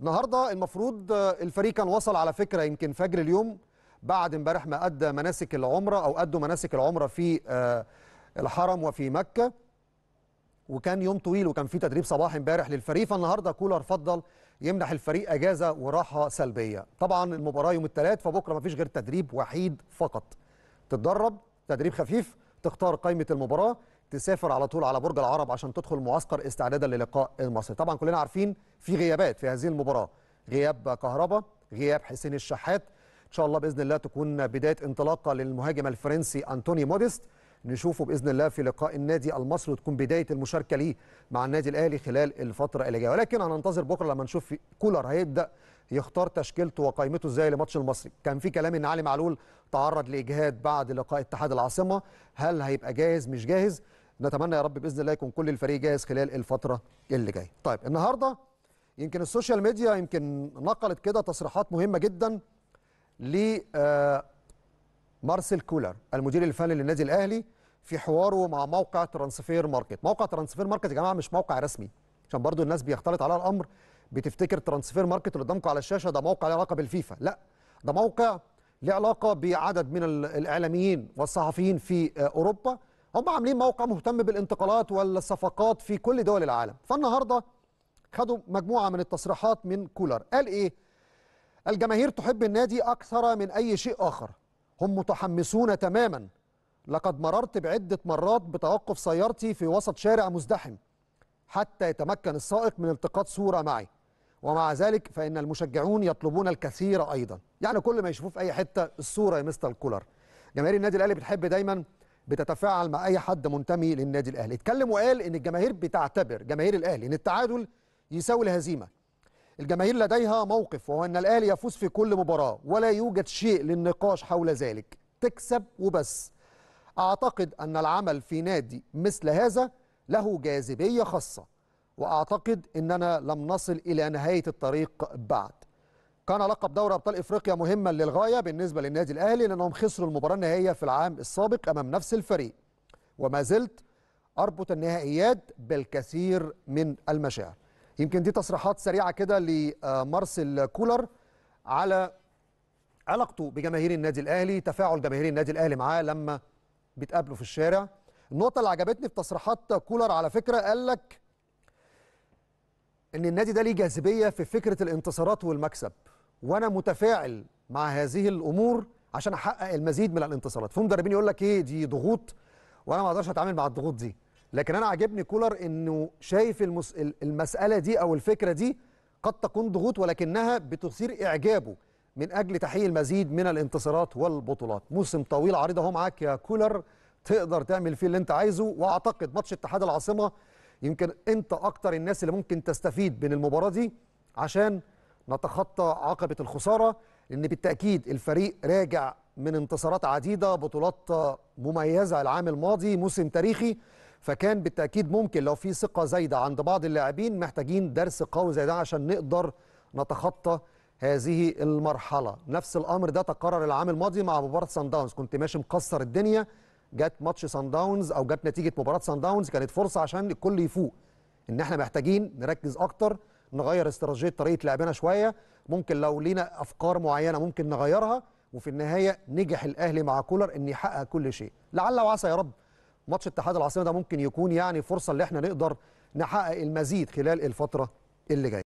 النهارده المفروض الفريق كان وصل على فكره يمكن فجر اليوم بعد امبارح ما ادى مناسك العمره او ادوا مناسك العمره في آه، الحرم وفي مكه وكان يوم طويل وكان في تدريب صباح امبارح للفريق فالنهارده كولر فضل يمنح الفريق اجازه وراحه سلبيه طبعا المباراه يوم الثلاث فبكره ما فيش غير تدريب وحيد فقط تتدرب تدريب خفيف تختار قائمه المباراه تسافر على طول على برج العرب عشان تدخل معسكر استعدادا للقاء المصري طبعا كلنا عارفين في غيابات في هذه المباراه غياب كهربا غياب حسين الشحات ان شاء الله باذن الله تكون بدايه انطلاقه للمهاجم الفرنسي انتوني موديست نشوفه باذن الله في لقاء النادي المصري وتكون بدايه المشاركه ليه مع النادي الاهلي خلال الفتره اللي جايه ولكن هننتظر بكره لما نشوف كولر هيبدا يختار تشكيلته وقائمته ازاي لماتش المصري كان في كلام ان علي معلول تعرض لاجهاد بعد لقاء اتحاد العاصمه هل هيبقى جاهز مش جاهز نتمنى يا رب باذن الله يكون كل الفريق جاهز خلال الفتره اللي جايه طيب النهارده يمكن السوشيال ميديا يمكن نقلت كده تصريحات مهمه جدا ل آه، مارسيل كولر المدير الفني للنادي الاهلي في حواره مع موقع ترانسفير ماركت موقع ترانسفير ماركت يا جماعه مش موقع رسمي عشان برضو الناس بيختلط عليها الامر بتفتكر ترانسفير ماركت اللي قدامكم على الشاشه ده موقع له علاقه بالفيفا لا ده موقع له علاقه بعدد من الاعلاميين والصحفيين في اوروبا هم عاملين موقع مهتم بالانتقالات والصفقات في كل دول العالم فالنهارده خدوا مجموعه من التصريحات من كولر قال ايه الجماهير تحب النادي اكثر من اي شيء اخر هم متحمسون تماما لقد مررت بعدة مرات بتوقف سيارتي في وسط شارع مزدحم حتى يتمكن السائق من التقاط صورة معي ومع ذلك فإن المشجعون يطلبون الكثير أيضا يعني كل ما يشوفوه في أي حتة الصورة يا مستر كولر جماهير النادي الأهلي بتحب دايما بتتفاعل مع أي حد منتمي للنادي الأهلي اتكلم وقال إن الجماهير بتعتبر جماهير الأهلي إن التعادل يساوي الهزيمة الجماهير لديها موقف وهو أن الأهلي يفوز في كل مباراة ولا يوجد شيء للنقاش حول ذلك تكسب وبس أعتقد أن العمل في نادي مثل هذا له جاذبية خاصة وأعتقد أننا لم نصل إلى نهاية الطريق بعد كان لقب دوري ابطال افريقيا مهما للغايه بالنسبه للنادي الاهلي لانهم خسروا المباراه النهائيه في العام السابق امام نفس الفريق وما زلت اربط النهائيات بالكثير من المشاعر يمكن دي تصريحات سريعه كده لمارسيل كولر على علاقته بجماهير النادي الاهلي تفاعل جماهير النادي الاهلي معاه لما بيتقابلوا في الشارع النقطه اللي عجبتني في تصريحات كولر على فكره قال لك ان النادي ده ليه جاذبيه في فكره الانتصارات والمكسب وانا متفاعل مع هذه الامور عشان احقق المزيد من الانتصارات في مدربين يقول لك ايه دي ضغوط وانا ما اقدرش اتعامل مع الضغوط دي لكن انا عاجبني كولر انه شايف المس... المساله دي او الفكره دي قد تكون ضغوط ولكنها بتثير اعجابه من اجل تحقيق المزيد من الانتصارات والبطولات موسم طويل عريض اهو معاك يا كولر تقدر تعمل فيه اللي انت عايزه واعتقد ماتش اتحاد العاصمه يمكن انت اكتر الناس اللي ممكن تستفيد من المباراه دي عشان نتخطى عقبه الخساره لان بالتاكيد الفريق راجع من انتصارات عديده بطولات مميزه العام الماضي موسم تاريخي فكان بالتاكيد ممكن لو في ثقه زايده عند بعض اللاعبين محتاجين درس قوي زي ده عشان نقدر نتخطى هذه المرحله نفس الامر ده تكرر العام الماضي مع مباراه سان داونز كنت ماشي مكسر الدنيا جت ماتش سان داونز او جت نتيجه مباراه سان داونز كانت فرصه عشان الكل يفوق ان احنا محتاجين نركز اكتر نغير استراتيجيه طريقه لعبنا شويه ممكن لو لينا افكار معينه ممكن نغيرها وفي النهايه نجح الاهلي مع كولر ان يحقق كل شيء لعل وعسى يا رب ماتش اتحاد العاصمه ده ممكن يكون يعني فرصه اللي احنا نقدر نحقق المزيد خلال الفتره اللي جايه